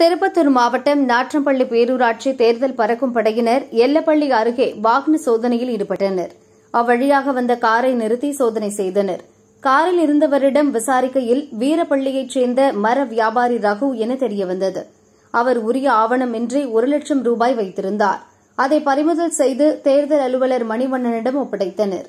திருப்பத்தூர் மாவட்டம் நாற்றம்பள்ளி பேரூராட்சி தேர்தல் பறக்கும் படையினர் எல்லப்பள்ளி அருகே வாகன சோதனையில் ஈடுபட்டனர் அவ்வழியாக வந்த காரை நிறுத்தி சோதனை செய்தனர் காரில் இருந்தவரிடம் விசாரிக்கையில் வீரப்பள்ளியைச் சேர்ந்த மர வியாபாரி ரகு என தெரியவந்தது அவர் உரிய ஆவணமின்றி ஒரு லட்சம் ரூபாய் வைத்திருந்தார் அதை பறிமுதல் செய்து தேர்தல் அலுவலர் மணிவண்ணனிடம் ஒப்படைத்தனா்